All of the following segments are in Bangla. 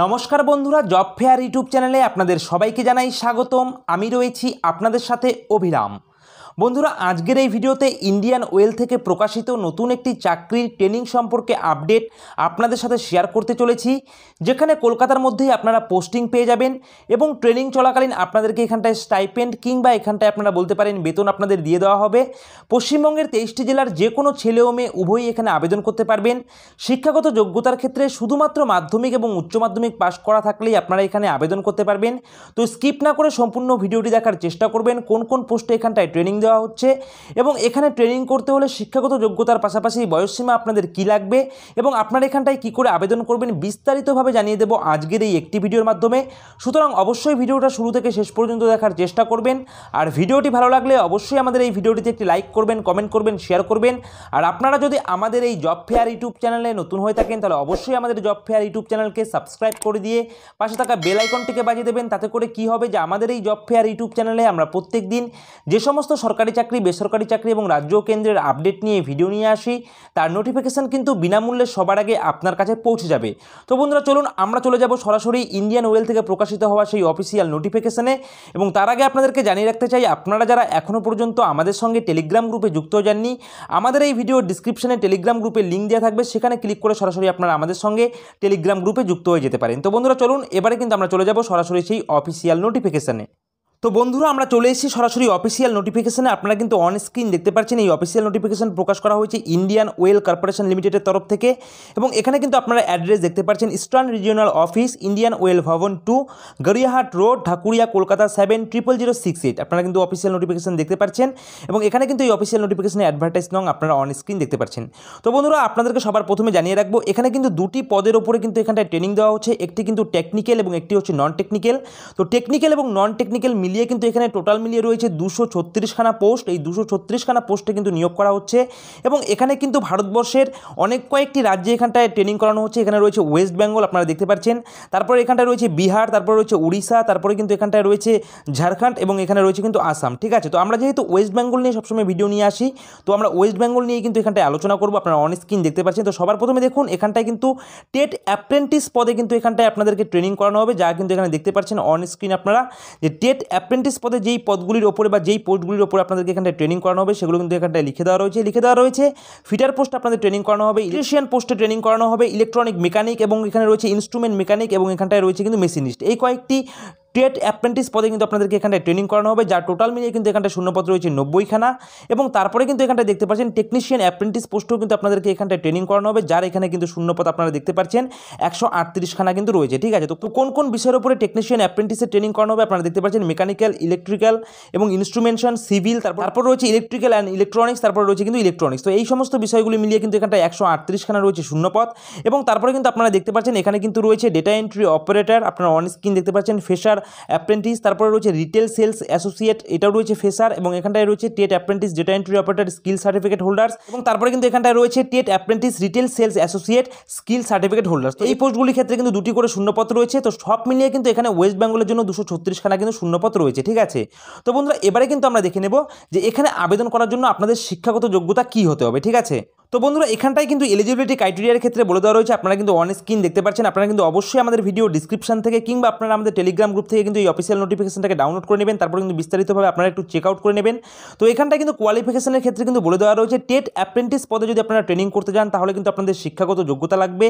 নমস্কার বন্ধুরা জব ফেয়ার ইউটিউব চ্যানেলে আপনাদের সবাইকে জানাই স্বাগতম আমি রয়েছি আপনাদের সাথে অভিরাম বন্ধুরা আজকের এই ভিডিওতে ইন্ডিয়ান ওয়েল থেকে প্রকাশিত নতুন একটি চাকরির ট্রেনিং সম্পর্কে আপডেট আপনাদের সাথে শেয়ার করতে চলেছি যেখানে কলকাতার মধ্যেই আপনারা পোস্টিং পেয়ে যাবেন এবং ট্রেনিং চলাকালীন আপনাদেরকে এখানটায় স্টাইপেন্ড কিংবা এখানটায় আপনারা বলতে পারেন বেতন আপনাদের দিয়ে দেওয়া হবে পশ্চিমবঙ্গের তেইশটি জেলার যে কোনো ছেলে ও মেয়ে উভয়ই এখানে আবেদন করতে পারবেন শিক্ষাগত যোগ্যতার ক্ষেত্রে শুধুমাত্র মাধ্যমিক এবং উচ্চ মাধ্যমিক পাশ করা থাকলেই আপনারা এখানে আবেদন করতে পারবেন তো স্কিপ না করে সম্পূর্ণ ভিডিওটি দেখার চেষ্টা করবেন কোন কোন পোস্টে এখানটায় ট্রেনিং দেওয়া হচ্ছে এবং এখানে ট্রেনিং করতে হলে শিক্ষাগত যোগ্যতার পাশাপাশি বয়সসীমা আপনাদের কি লাগবে এবং আপনার এখানটায় কি করে আবেদন করবেন বিস্তারিতভাবে জানিয়ে দেব আজকের এই একটি ভিডিওর মাধ্যমে সুতরাং অবশ্যই ভিডিওটা শুরু থেকে শেষ পর্যন্ত দেখার চেষ্টা করবেন আর ভিডিওটি ভালো লাগলে অবশ্যই আমাদের এই ভিডিওটিতে একটি লাইক করবেন কমেন্ট করবেন শেয়ার করবেন আর আপনারা যদি আমাদের এই জব ফেয়ার ইউটিউব চ্যানেলে নতুন হয়ে থাকেন তাহলে অবশ্যই আমাদের জব ফেয়ার ইউটিউব চ্যানেলকে সাবস্ক্রাইব করে দিয়ে পাশে থাকা বেল আইকনটিকে বাজিয়ে দেবেন তাতে করে কি হবে যে আমাদের এই জব ফেয়ার ইউটিউব চ্যানেলে আমরা প্রত্যেক দিন যে সমস্ত সরকার সরকারি চাকরি বেসরকারি চাকরি এবং রাজ্য কেন্দ্রের আপডেট নিয়ে ভিডিও নিয়ে আসি তার নোটিফিকেশান কিন্তু বিনামূল্যে সবার আগে আপনার কাছে পৌঁছে যাবে তো বন্ধুরা চলুন আমরা চলে যাব সরাসরি ইন্ডিয়ান ওয়েল থেকে প্রকাশিত হওয়া সেই অফিসিয়াল নোটিফিকেশানে এবং তার আগে আপনাদেরকে জানিয়ে রাখতে চাই আপনারা যারা এখনও পর্যন্ত আমাদের সঙ্গে টেলিগ্রাম গ্রুপে যুক্ত হয়ে যাননি আমাদের এই ভিডিও ডিসক্রিপশানে টেলিগ্রাম গ্রুপে লিঙ্ক দেওয়া থাকবে সেখানে ক্লিক করে সরাসরি আপনারা আমাদের সঙ্গে টেলিগ্রাম গ্রুপে যুক্ত হয়ে যেতে পারেন তো বন্ধুরা চলুন এবারে কিন্তু আমরা চলে যাব সরাসরি সেই অফিসিয়াল নোটিফিকেশানে তো বন্ধুরা আমরা চলে এসেছি সরাসরি অফিসিয়াল নোটিফিকেশানে আপনারা কিন্তু অন স্ক্রিন দেখতে পাচ্ছেন এই অফিসিয়াল নোটিফিকেশান প্রকাশ করা হয়েছে ইন্ডিয়ান ওয়েল কর্পোরেশন লিমিটেডের তরফ থেকে এবং এখানে কিন্তু আপনারা অ্যাড্রেস দেখতে পাচ্ছেন eastern regional office Indian oil Bhavan two Gariahat road Dhakuria Kolkata seven triple zero six eight আপনারা কিন্তু অফিসিয়াল নোটিফিকেশান দেখতে পাচ্ছেন এবং এখানে কিন্তু এই অফিসিয়াল নোটিফিকেশানে অ্যাডভার্টাইজ নং আপনারা অন স্ক্রিন দেখতে পাচ্ছেন তো বন্ধুরা আপনাদেরকে সবার প্রথমে জানিয়ে রাখবো এখানে কিন্তু দুটি পদের ওপরে কিন্তু এখানটায় ট্রেনিং দেওয়া হচ্ছে একটি কিন্তু টেকনিক্যাল এবং একটি হচ্ছে নন টেকনিক্যাল তো টেকনিক্যাল এবং নন টেকনিক্যাল মিলিয়ে কিন্তু এখানে টোটাল মিলিয়ে রয়েছে দুশো ছত্রিশখানা পোস্ট এই দুশো ছত্রিশখানা পোস্টে কিন্তু নিয়োগ করা হচ্ছে এবং এখানে কিন্তু ভারতবর্ষের অনেক কয়েকটি রাজ্যে এখানটায় ট্রেনিং করানো হচ্ছে এখানে রয়েছে ওয়েস্ট বেঙ্গল আপনারা দেখতে পাচ্ছেন তারপরে এখানটায় রয়েছে বিহার তারপরে রয়েছে উড়িষ্যা তারপরে কিন্তু এখানটায় রয়েছে ঝাড়খণ্ড এবং এখানে রয়েছে কিন্তু আসাম ঠিক আছে তো আমরা যেহেতু ওয়েস্ট বেঙ্গল নিয়ে সবসময় ভিডিও নিয়ে আসি তো আমরা ওয়েস্ট বেঙ্গল নিয়ে কিন্তু এখানটায় আলোচনা করবো আপনারা অন স্ক্রিন দেখতে পাচ্ছেন তো সবার প্রথমে দেখুন এখানটায় কিন্তু টেট অ্যাপ্রেন্টিস পদে কিন্তু এখানটায় আপনাদেরকে ট্রেনিং করানো হবে যা কিন্তু এখানে দেখতে পাচ্ছেন অন স্ক্রিন আপনারা যে টেট অ্যাপ্রেন্টিস পদে যেই পদগুলির ওপরে বা যেই পোস্টগুলির ওপরে আপনাদেরকে এখানটায় ট্রেনিং করানো হবে সেগুলো কিন্তু এখানটায় লিখে দেওয়া রয়েছে লিখে দেওয়া রয়েছে ফিটার পোস্ট আপনাদের ট্রেনিং করানো হবে ইলেকট্রিশিয়ান পোস্টে ট্রেনিং করানো হবে ইলেকট্রনিক মেকানিক এবং এখানে রয়েছে ইনস্ট্রুমেন্ট মেকানিক এবং এখানটায় রয়েছে কিন্তু মেশিনিস্ট এই কয়েকটি টেট অ্যাপ্রেন্টিস পদে কিন্তু আপনাদেরকে এখানে ট্রেনিং করানো হবে যার টোটাল মিলিয়ে কিন্তু এখানটা শূন্যপত্র রয়েছে নব্বইখানা এবং তারপরে কিন্তু এখানটা দেখতে পাচ্ছেন টেকনিশিয়ান অ্যাপ্রেন্টিস পোস্টও কিন্তু আপনাদেরকে এখানটা ট্রেনিং করানো হবে যার এখানে কিন্তু শূন্যপদ আপনারা দেখতে পাচ্ছেন একশো খানা কিন্তু রয়েছে ঠিক আছে তো কোন কোন বিষয়ের উপরে টেকনিশিয়ান অ্যাপ্রেন্টিসের ট্রেনিং করানো হবে আপনারা দেখতে পাচ্ছেন মেকানিক্যাল ইলেকট্রিক্যাল এবং ইনস্ট্রুমেন্টেশন সিভিল তারপর তারপর রয়েছে ইলেকট্রিক্যাল অ্যান্ড ইলেকট্রনিক্স তারপর রয়েছে কিন্তু ইলেকট্রনিক্স তো এই সমস্ত বিষয়গুলি মিলিয়ে কিন্তু এখানটা একশো খানা রয়েছে শূন্যপদ এবং তারপরে কিন্তু আপনারা দেখতে পাচ্ছেন এখানে কিন্তু রয়েছে ডেটা এন্ট্রি অপারেটর আপনারা অন স্ক্রিন দেখতে পাচ্ছেন ফেশার অ্যাপ্রেন্টিস তারপরে রয়েছে রিটেল সেলস অ্যাসোসিয়েট এটাও রয়েছে ফেসার এবং এখানটায় রয়েছে টেট apprentice data entry operator skill certificate holders এবং তারপরে কিন্তু এখানটায় রয়েছে টেট apprentice retail sales associate skill certificate holders তো এই পোস্টগুলির ক্ষেত্রে কিন্তু দুটি করে শূন্যপথ রয়েছে তো সব মিলিয়ে কিন্তু এখানে ওয়েস্ট বেঙ্গলের জন্য দুশো ছত্রিশখানা কিন্তু শূন্যপথ রয়েছে ঠিক আছে তো বন্ধুরা এবারে কিন্তু আমরা দেখে নেব যে এখানে আবেদন করার জন্য আপনাদের শিক্ষাগত যোগ্যতা কি হতে হবে ঠিক আছে তো বন্ধুরা এখানটাই কিন্তু এলিজিবিলিটি ক্রাইটেরিয়ার ক্ষেত্রে বলে দেওয়া রয়েছে আপনারা কিন্তু অন স্ক্রিন দেখতে পাচ্ছেন আপনারা কিন্তু অবশ্যই আমাদের ভিডিও ডিসক্রিপশন থেকে কিংবা আপনারা আমাদের টেলিগ্রাম গ্রুপ থেকে কিন্তু এই অফিসিয়াল নোটিফিকেশনটাকে ডাউনলোড করে নেবেন তারপর কিন্তু বিস্তারিতভাবে আপনারা একটু চেক আউট করে নেবেন তো এখানটা কিন্তু কোয়ালিফিকেশনের ক্ষেত্রে কিন্তু বলে দেওয়া রয়েছে টেট অ্যাপ্রেন্টিস পদে যদি আপনারা ট্রেনিং করতে যান তাহলে কিন্তু আপনাদের শিক্ষাগত যোগ্যতা লাগবে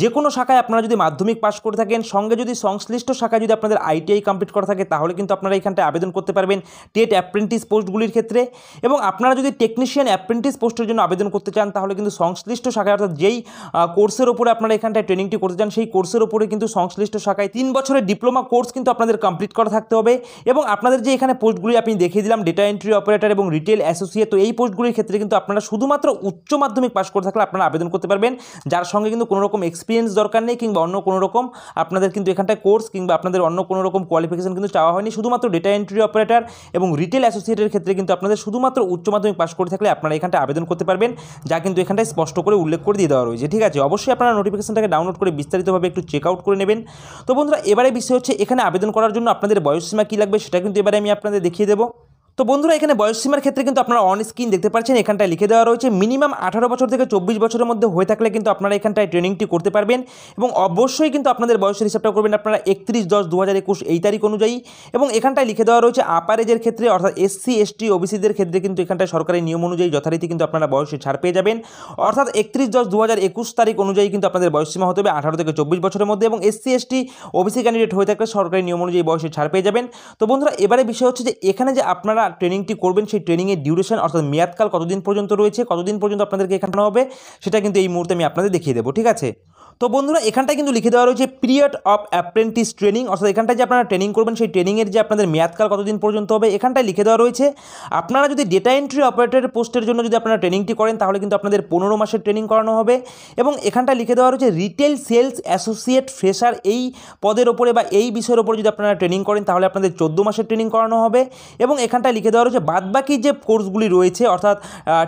যে কোনো শাখায় আপনারা যদি মাধ্যমিক পাস করে থাকেন সঙ্গে যদি সংশ্লিষ্ট শাখায় যদি আপনাদের আইটিআই কমপ্লিট করা থাকে তাহলে কিন্তু আপনারা এখানটায় আবেদন করতে পারবেন টেট অ্যাপ্রেন্টিস পোস্টগুলির ক্ষেত্রে এবং আপনারা যদি টেকনিশিয়ান অ্যাপ্রেন্টিস পোস্টের জন্য আবেদন করতে চান তাহলে কিন্তু সংশ্লিষ্ট শাখায় অর্থাৎ যেই কোর্সের ওপরে আপনারা এখানটায় ট্রেনিংটি করতে চান সেই কোর্সের ওপরে কিন্তু সংশ্লিষ্ট শাখায় তিন বছরের ডিপ্লোমা কোর্স কিন্তু আপনাদের কমপ্লিট করা থাকতে হবে এবং আপনাদের যে এখানে পোস্টগুলি আপনি দেখিয়ে দিলাম ডেটা এন্ট্রি অপারেটর এবং রিটেল অ্যাসোসিয়েট তো এই পোস্টগুলির ক্ষেত্রে কিন্তু আপনারা শুধুমাত্র উচ্চ মাধ্যমিক পাশ করে থাকলে আপনারা আবেদন করতে পারবেন যার সঙ্গে কিন্তু কোনো রকম এক্সপিরিয়েন্স দরকার নেই কিংবা অন্য কোনোরকম আপনাদের কিন্তু এখানটায় কোর্স কিংবা আপনাদের অন্য কোনো রকম কোয়ালিফিকেশন কিন্তু চাওয়া হয়নি শুধুমাত্র ডেটা এন্ট্রি অপারেটর এবং রিটেল অ্যাসোসিয়েটের ক্ষেত্রে কিন্তু আপনাদের শুধুমাত্র উচ্চ মাধ্যমিক পাশ করে থাকলে আপনারা এখানটা আবেদন করতে পারবেন যা কিন্তু এখানটায় স্পষ্ট করে উল্লেখ করে দিয়ে দেওয়া রয়েছে ঠিক আছে অবশ্যই আপনারা নোটিফিকেশনটাকে ডাউনলোড করে বিস্তারিতভাবে একটু চেক আউট করে নেবেন তো বন্ধুরা এবারে বিষয় হচ্ছে এখানে আবেদন আবেদন করার জন্য আপনাদের বয়সসীমা কী লাগবে সেটা কিন্তু এবারে আমি আপনাদের দেখিয়ে দেবো তো বন্ধুরা এখানে বয়সসীমার ক্ষেত্রে কিন্তু আপনারা অন স্ক্রিন দেখতে পাচ্ছেন এখানটায় লিখে দেওয়া রয়েছে মিনিমাম আঠারো বছর থেকে চব্বিশ বছরের মধ্যে হয়ে থাকলে কিন্তু আপনারা এখানটায় ট্রেনিংটি করতে পারবেন এবং অবশ্যই কিন্তু আপনাদের বয়সের হিসাবটা করবেন আপনারা একত্রিশ দশ দু হাজার একুশ এই তারিখ অনুযায়ী এবং এখানটায় লিখে দেওয়া রয়েছে আপার এজের ক্ষেত্রে অর্থাৎ এসসি এসটি ওবিসিদের ক্ষেত্রে কিন্তু এখানটায় সরকারি নিয়ম অনুযায়ী যথারীতি কিন্তু আপনারা বয়সে ছাড় পেয়ে যাবেন অর্থাৎ একত্রিশ দশ দু হাজার একুশ তারিখ অনুযায়ী কিন্তু আপনাদের বয়সসীমা হতে হবে আঠারো থেকে চব্বিশ বছরের মধ্যে এবং এসসি এসটি ওবিসি ক্যান্ডিডেট হয়ে থাকলে সরকারি নিয়ম অনুযায়ী বয়সে ছাড় পেয়ে যাবেন তো বন্ধুরা এবারে বিষয় হচ্ছে যে এখানে যে আপনারা আপনারা ট্রেনিংটি করবেন সেই ট্রেনিংয়ের ডিউরেশন অর্থাৎ মেয়াদকাল কতদিন পর্যন্ত রয়েছে কতদিন পর্যন্ত আপনাদেরকে এখানে হবে সেটা কিন্তু এই মুহূর্তে আমি আপনাদের দেখিয়ে দেবো ঠিক আছে তো বন্ধুরা এখানটায় কিন্তু লিখে দেওয়া রয়েছে পিরিয়ড অফ অ্যাপ্রেন্টিস ট্রেনিং অর্থাৎ এখানটা যে আপনারা ট্রেনিং করবেন সেই ট্রেনিংয়ের যে আপনাদের মেয়াদকাল কতদিন পর্যন্ত হবে এখানটায় লিখে দেওয়া রয়েছে আপনারা যদি ডেটা এন্ট্রি অপারেটর পোস্টের জন্য যদি আপনারা ট্রেনিংটি করেন তাহলে কিন্তু আপনাদের পনেরো মাসের ট্রেনিং করানো হবে এবং এখানটায় লিখে দেওয়া রয়েছে রিটেল সেলস অ্যাসোসিয়েট ফ্রেশার এই পদের ওপরে বা এই বিষয়ের ওপরে যদি আপনারা ট্রেনিং করেন তাহলে আপনাদের চোদ্দো মাসের ট্রেনিং করানো হবে এবং এখানটায় লিখে দেওয়া রয়েছে বাদবাকি যে কোর্সগুলি রয়েছে অর্থাৎ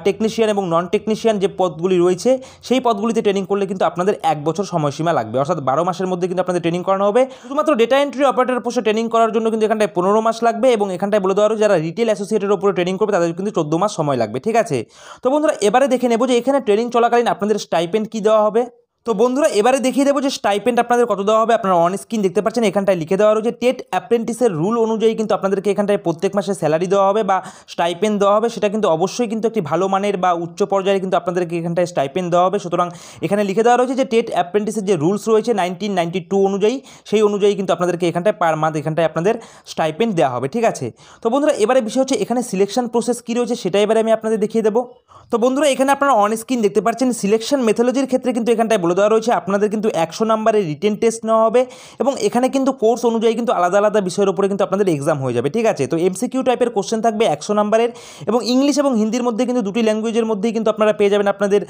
টেকনিশিয়ান এবং নন টেকনিশিয়ান যে পদগুলি রয়েছে সেই পদগুলিতে ট্রেনিং করলে কিন্তু আপনাদের এক বছর বছর সময়সীমা লাগবে অর্থাৎ বারো মাসের মধ্যে কিন্তু আপনাদের ট্রেনিং করানো হবে শুধুমাত্র ডেটা এন্ট্রি অপারেটার পোস্টে ট্রেনিং করার জন্য কিন্তু এখানটায় পনেরো মাস লাগবে এবং এখানটায় বলে দেওয়ার যারা রিটেল অ্যাসোসিয়েটের উপরে ট্রেনিং করবে তাদের কিন্তু চোদ্দ মাস সময় লাগবে ঠিক আছে তো বন্ধুরা এবারে দেখে নেব যে এখানে ট্রেনিং চলাকালীন আপনাদের স্টাইপেন্ড কী দেওয়া হবে তো বন্ধুরা এবারে দেখিয়ে দেবো যে স্টাইপেন্ড আপনাদের কত দেওয়া হবে আপনারা অন স্ক্রিন দেখতে পাচ্ছেন এখানটায় লিখে দেওয়া রয়েছে টেট অ্যাপ্রেন্টিসের রুল অনুযায়ী কিন্তু আপনাদেরকে এখানটায় প্রত্যেক মাসে স্যালারি দেওয়া হবে বা স্টাইপেন্ড দেওয়া হবে সেটা কিন্তু অবশ্যই কিন্তু একটি ভালো মানের বা উচ্চ পর্যায়ে কিন্তু আপনাদেরকে এখানটায় স্টাইপেন্ড দেওয়া হবে সুতরাং এখানে লিখে দেওয়া রয়েছে যে টেট অ্যাপ্রেন্টিসের যে রুলস রয়েছে নাইনটিন টু অনুযায়ী সেই অনুযায়ী কিন্তু আপনাদেরকে এখানটায় পার মান্থ এখানটায় আপনাদের স্টাইপেন্ড দেওয়া হবে ঠিক আছে তো বন্ধুরা এবারে বিষয় হচ্ছে এখানে সিলেকশন প্রসেস কী রয়েছে সেটা এবারে আমি আপনাদের দেখিয়ে দেবো তো বন্ধুরা এখানে আপনারা অন স্ক্রিন দেখতে পাচ্ছেন সিলেকশন মেথোলজির ক্ষেত্রে কিন্তু এখানটায় বলে দেওয়া রয়েছে আপনাদের কিন্তু একশো নাম্বারে রিটেন টেস্ট নেওয়া হবে এবং এখানে কিন্তু কোর্স অনুযায়ী কিন্তু আলাদা আলাদা বিষয়ের উপরে কিন্তু আপনাদের এক্সাম হয়ে যাবে ঠিক আছে তো এমসিকিউ টাইপের কোশ্চেন থাকবে একশো নাম্বারের এবং ইংলিশ এবং হিন্দির মধ্যে কিন্তু দুটি ল্যাঙ্গুয়েজের মধ্যেই কিন্তু আপনারা পেয়ে যাবেন আপনাদের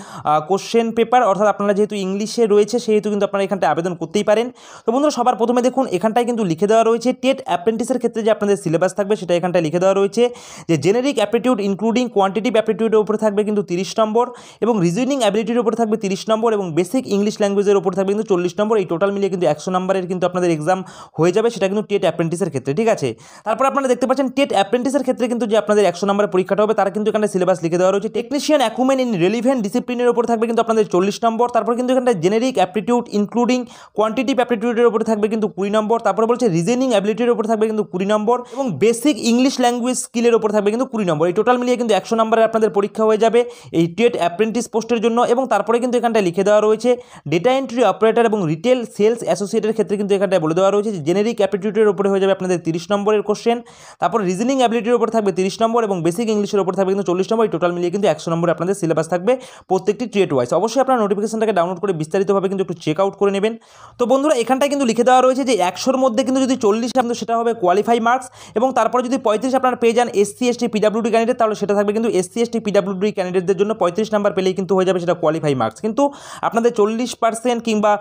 কোশ্চেন পেপার অর্থাৎ আপনারা যেহেতু ইংলিশে রয়েছে সেহেতু কিন্তু আপনারা এখানটায় আবেদন করতেই পারেন তো বন্ধুরা সবার প্রথমে দেখুন এখানটায় কিন্তু লিখে দেওয়া রয়েছে টেট অ্যাপ্রেন্টিসের ক্ষেত্রে যে আপনাদের সিলেবাস থাকবে সেটা এখানটায় লিখে দেওয়া রয়েছে যে জেনেরিক অ্যাপটিটিউড ইনক্লুডিং কোয়ান্টিটিভ অ্যাপটিটিউডের উপরে থাকবে কিন্তু তিরিশ নম্বর এবং রিজনিং অ্যাবিলিটির উপরে থাকবে তিরিশ নম্বর এবং বেসিক ইংলিশ ল্যাঙ্গুয়েজের ওপর থাকবে কিন্তু চল্লিশ নম্বর এই টোটাল মিলিয়ে কিন্তু একশো নম্বরের কিন্তু আপনাদের এক্সাম হয়ে যাবে সেটা কিন্তু টেট অ্যাপ্রেন্টিসের ক্ষেত্রে ঠিক আছে তারপর আপনারা দেখতে পাচ্ছেন টেট অ্যাপ্রেন্টিসের ক্ষেত্রে কিন্তু যে আপনাদের একশো নম্বরের পরীক্ষাটা হবে তারা কিন্তু এখানে সিলেবাস লিখে দেওয়া রয়েছে টেকনিশিয়ান অ্যাকুমেন ইন রেলিভেন্ট ডিসিপ্লিনের ওপর থাকবে কিন্তু আপনাদের চল্লিশ নম্বর তারপর কিন্তু এখানে জেনেরিক অ্যাপ্টিটিউড ইনক্লুডিং কোয়ান্টিটিভ অ্যাপ্টিটিউডের ওপর থাকবে কিন্তু কুড়ি নম্বর তারপর বলছে রিজেনিং অ্যাবিলিটির ওপর থাকবে কিন্তু কুড়ি নম্বর এবং বেসিক ইংলিশ ল্যাঙ্গুয়েজ স্কিলের ওপর থাকবে কিন্তু কুড়ি নম্বর এই টোটাল মিলিয়ে কিন্তু একশো নম্বরের আপনাদের পরীক্ষা হয়ে যাবে এই টেট অ্যাপ্রেন্টিস পোস্টের জন্য এবং তারপরে কিন্তু এখানটায় লিখে দেওয়া রয়েছে ডেটা এন্ট্রি অপারেটর এবং রিটেল সেলস অ্যাসোসিয়েটের ক্ষেত্রে কিন্তু এখানটায় বলে দেওয়া রয়েছে যে জেনেরিক অ্যাপিটিউডের উপরে হয়ে যাবে আপনাদের তিরিশ নম্বরের কোশ্চেন তারপর রিজনিং অ্যাবিলিটির উপর থাকবে তিরিশ নম্বর এবং বেসিক ইংলিশের উপর থাকবে কিন্তু চল্লিশ নম্বর টোটাল মিলিয়ে কিন্তু একশো নম্বরে আপনাদের সিলেবাস থাকবে প্রত্যেকটি ট্রেড ওয়াইজ অবশ্যই আপনার নোটিফিকেশনটাকে ডাউনলোড করে বিস্তারিতভাবে কিন্তু একটু চেক আউট করে নেবেন তো বন্ধুরা এখানটায় কিন্তু লিখে দেওয়া রয়েছে যে একশোর মধ্যে কিন্তু যদি চল্লিশ আপনার সেটা হবে কোয়ালিফাই মার্কস এবং তারপরে যদি পঁয়ত্রিশ আপনার পেয়ে যান S C ST PWD candidate তাহলে সেটা থাকবে কিন্তু সি এসটি পিডাব্লিউডি ক্যান্ডিডেটদের জন্য পঁয়ত্রিশ নাম্বার পেলেই কিন্তু হয়ে যাবে সেটা কোয়ালিফাই মার্কস কিন্তু আপনাদের চল্লিশ চল্লিশ পার্সেন্ট কিংবা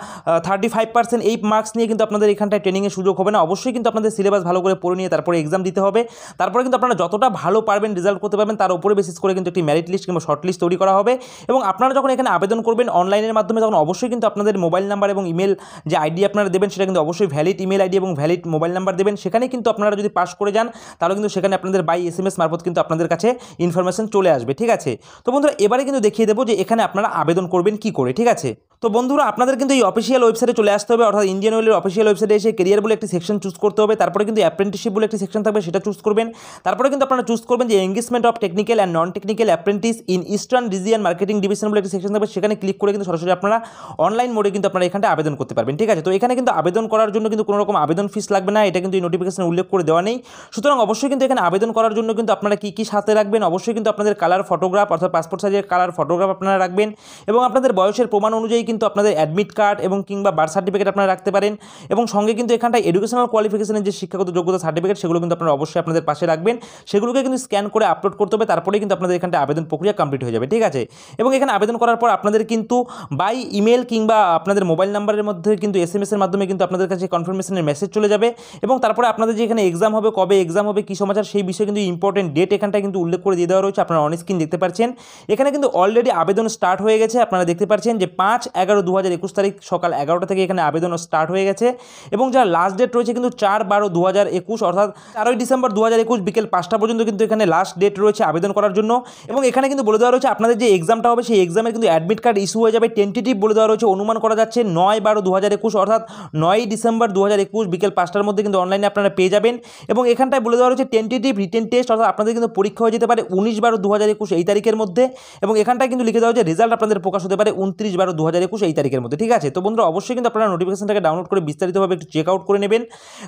থার্টি ফাইভ পার্সেন্ট এই মার্কস নিয়ে কিন্তু আপনাদের এখানটায় ট্রেনিংয়ের সুযোগ হবে না অবশ্যই কিন্তু আপনাদের সিলেবাস ভালো করে পড়ে নিয়ে তারপরে এক্সাম দিতে হবে তারপরে কিন্তু আপনারা যতটা ভালো পারবেন রেজাল্ট করতে পারবেন তার উপরে বেসিস করে কিন্তু একটি ম্যারিট লিস্ট কিংবা শর্ট লিস্ট তৈরি করা হবে এবং আপনারা যখন এখানে আবেদন করবেন অনলাইনের মাধ্যমে তখন অবশ্যই কিন্তু আপনাদের মোবাইল নাম্বার এবং ইমেল যে আইডি আপনারা দেবেন সেটা কিন্তু অবশ্যই ভ্যালিড ইমেল আইডি এবং ভ্যালিড মোবাইল নাম্বার দেবেন সেখানে কিন্তু আপনারা যদি পাস করে যান তাহলে কিন্তু সেখানে আপনাদের বাই এস এম এস মারফত কিন্তু আপনাদের কাছে ইনফরমেশন চলে আসবে ঠিক আছে তো বন্ধুরা এবারে কিন্তু দেখিয়ে দেবো যে এখানে আপনারা আবেদন করবেন কি করে ঠিক আছে তো বন্ধুরা আপনাদের কিন্তু এই অফিসিয়াল ওয়েবসাইটে চলে আসতে হবে অর্থাৎ ইন্ডিয়ান অয়েলের অফিসিয়াল ওয়েবসাইটে এসে কেরিয়ার বলে একটি সেকশন চুজ করতে হবে তারপরে কিন্তু অ্যাপ্রেন্টিসশিপ বলে একটি সেকশন থাকবে সেটা চুজ করবেন তারপরে কিন্তু আপনারা চুজ করবেন যে engagement of technical and non technical apprentice in eastern region marketing division বলে একটি সেকশন থাকবে সেখানে ক্লিক করে কিন্তু সরাসরি আপনারা অনলাইন মোডে কিন্তু আপনারা এখানটা আবেদন করতে পারবেন ঠিক আছে তো এখানে কিন্তু আবেদন করার জন্য কিন্তু কোনো রকম আবেদন ফিস লাগবে না এটা কিন্তু এই নোটিফিকেশানে উল্লেখ করে দেওয়া নেই সুতরাং অবশ্যই কিন্তু এখানে আবেদন করার জন্য কিন্তু আপনারা কী কী সাথে রাখবেন অবশ্যই কিন্তু আপনাদের কালার ফটোগ্রাফ অর্থাৎ পাসপোর্ট সাইজের কালার ফটোগ্রাফ আপনারা রাখবেন এবং আপনাদের বয়সের প্রমাণ অনুযায়ী কিন্তু আপনাদের অ্যাডমিট কার্ড এবং কিংবা বার্থ সার্টিফিকেট আপনারা রাখতে পারেন এবং সঙ্গে কিন্তু এখানটায় এডুকেশনাল কোয়ালিফিকেশনের যে শিক্ষাগত যোগ্যতা সার্টিফিকেট সেগুলো কিন্তু আপনারা অবশ্যই আপনাদের পাশে রাখবেন সেগুলোকে কিন্তু স্ক্যান করে আপলোড করতে হবে তারপরেই কিন্তু আপনাদের এখানটা আবেদন প্রক্রিয়া কমপ্লিট হয়ে যাবে ঠিক আছে এবং এখানে আবেদন করার পর আপনাদের কিন্তু বাই ইমেল কিংবা আপনাদের মোবাইল নাম্বারের মধ্যে কিন্তু এস এম এসের মাধ্যমে কিন্তু আপনাদের কাছে কনফার্মেশনের মেসেজ চলে যাবে এবং তারপরে আপনাদের যে এখানে এক্সাম হবে কবে এক্সাম হবে কী সমাচার সেই বিষয়ে কিন্তু ইম্পর্টেন্ট ডেট এখানটা কিন্তু উল্লেখ করে দিয়ে দেওয়া রয়েছে আপনারা অনস্ক্রিন দেখতে পাচ্ছেন এখানে কিন্তু অলরেডি আবেদন স্টার্ট হয়ে গেছে আপনারা দেখতে পাচ্ছেন যে পাঁচ এগারো দু একুশ তারিখ সকাল এগারোটা থেকে এখানে আবেদন স্টার্ট হয়ে গেছে এবং যার লাস্ট ডেট রয়েছে কিন্তু চার বারো দু একুশ অর্থাৎ চারই ডিসেম্বর দু একুশ বিকেল পাঁচটা পর্যন্ত কিন্তু এখানে লাস্ট ডেট রয়েছে আবেদন করার জন্য এবং এখানে কিন্তু বলে দেওয়া রয়েছে আপনাদের যে এক্সামটা হবে সেই এক্সামে কিন্তু অ্যাডমিট কার্ড ইস্যু হয়ে যাবে টেন্টেটিভ বলে দেওয়া রয়েছে অনুমান করা যাচ্ছে নয় বারো দু একুশ অর্থাৎ নয়ই ডিসেম্বর দু একুশ বিকেল পাঁচটার মধ্যে কিন্তু অনলাইনে আপনারা পেয়ে যাবেন এবং এখানটায় বলে দেওয়া রয়েছে টেন্টেটিভ রিটেন টেস্ট অর্থাৎ আপনাদের কিন্তু পরীক্ষা হয়ে যেতে পারে উনিশ বারো দু একুশ এই তারিখের মধ্যে এবং এখানটায় কিন্তু লিখে দেওয়া হয়েছে রেজাল্ট আপনাদের প্রকাশ হতে পারে উনত্রিশ বারো দু একুশ এই তারিখের মধ্যে ঠিক আছে তো বন্ধুরা অবশ্যই কিন্তু আপনারা নোটিফিকেশনটাকে ডাউনলোড করে বিস্তারিতভাবে একটু চেক আউট করে নেবেন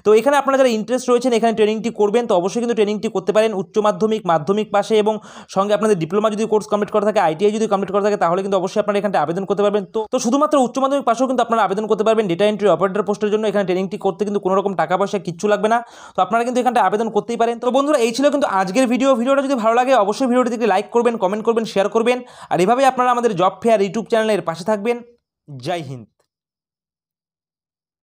তো এখানে আপনারা যারা ইন্টারেস্ট রয়েছেন এখানে ট্রেনিংটি করবেন তো অবশ্যই কিন্তু ট্রেনিংটি করতে পারেন উচ্চ মাধ্যমিক মাধ্যমিক পাশে এবং সঙ্গে আপনাদের ডিপ্লোমা যদি কোর্স কমপ্লিট করা থাকে আইটিআই যদি কমপ্লিট করা থাকে তাহলে কিন্তু অবশ্যই আপনারা এখানে আবেদন করতে পারবেন তো তো শুধুমাত্র উচ্চ মাধ্যমিক পাশেও কিন্তু আপনারা আবেদন করতে পারবেন ডেটা এন্ট্রি অপারেটর পোস্টের জন্য এখানে ট্রেনিংটি করতে কিন্তু কোনো রকম টাকা পয়সা কিচ্ছু লাগবে না তো আপনারা কিন্তু এখানটা আবেদন করতেই পারেন তো বন্ধুরা এই ছিল কিন্তু আজকের ভিডিও ভিডিওটা যদি ভালো লাগে অবশ্যই দেখে লাইক করবেন কমেন্ট করবেন শেয়ার করবেন আর এভাবে আপনারা আমাদের জব ফেয়ার ইউটিউব চ্যানেলের পাশে থাকবেন जय हिंद